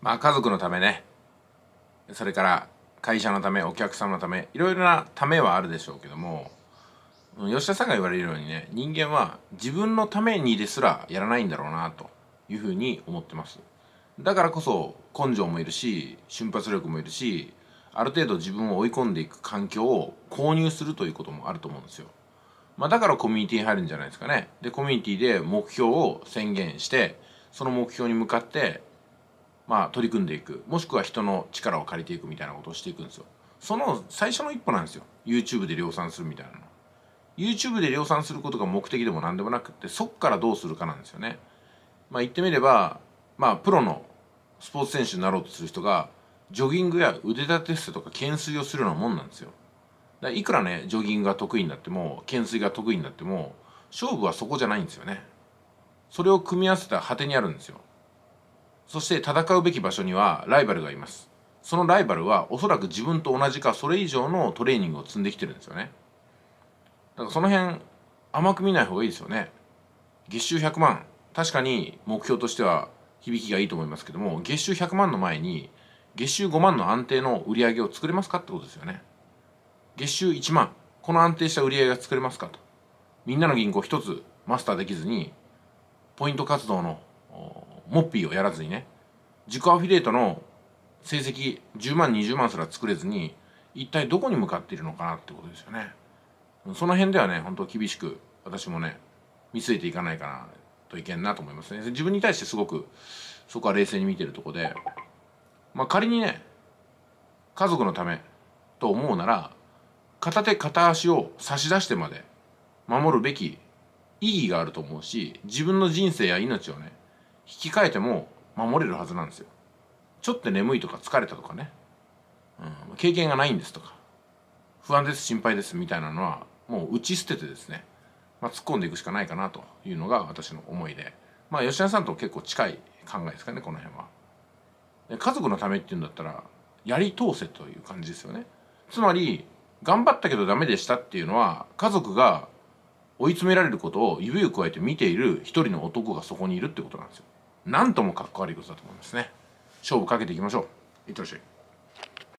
まあ家族のためねそれから会社のためお客様のためいろいろなためはあるでしょうけども吉田さんが言われるようにね人間は自分のためにですらやらないんだろうなというふうに思ってますだからこそ根性もいるし瞬発力もいるしある程度自分を追い込んでいく環境を購入するということもあると思うんですよ、まあ、だからコミュニティ入るんじゃないですかねでコミュニティで目標を宣言してその目標に向かってまあ、取り組んでいくもしくは人の力を借りていくみたいなことをしていくんですよその最初の一歩なんですよ YouTube で量産するみたいなの YouTube で量産することが目的でも何でもなくってそっからどうするかなんですよねまあ言ってみればまあプロのスポーツ選手になろうとする人がジョギングや腕立て伏せとか懸垂をするようなもんなんですよだいくらねジョギングが得意になっても懸垂が得意になっても勝負はそこじゃないんですよねそれを組み合わせた果てにあるんですよそして戦うべき場所にはライバルがいますそのライバルはおそらく自分と同じかそれ以上のトレーニングを積んできてるんですよねだからその辺甘く見ない方がいいですよね月収100万確かに目標としては響きがいいと思いますけども月収100万の前に月収5万の安定の売り上げを作れますかってことですよね月収1万この安定した売り上げが作れますかとみんなの銀行一つマスターできずにポイント活動のモッピーをやらずにね、自己アフィリエイトの成績10万、20万すら作れずに、一体どこに向かっているのかなってことですよね。その辺ではね、本当厳しく私もね、見据えていかないかなといけんなと思いますね。自分に対してすごく、そこは冷静に見てるとこで、まあ仮にね、家族のためと思うなら、片手片足を差し出してまで守るべき意義があると思うし自分の人生や命をね引き換えても守れるはずなんですよちょっと眠いとか疲れたとかね、うん、経験がないんですとか不安です心配ですみたいなのはもう打ち捨ててですね、まあ、突っ込んでいくしかないかなというのが私の思いでまあ吉田さんと結構近い考えですかねこの辺はで。家族のためっていうんだったらやり通せという感じですよねつまり頑張ったけどダメでしたっていうのは家族が追い詰められることを指を加えて見ている一人の男がそこにいるってことなんですよ。何ともかっこ悪いことだと思いますね勝負かけていきましょういってらっしゃい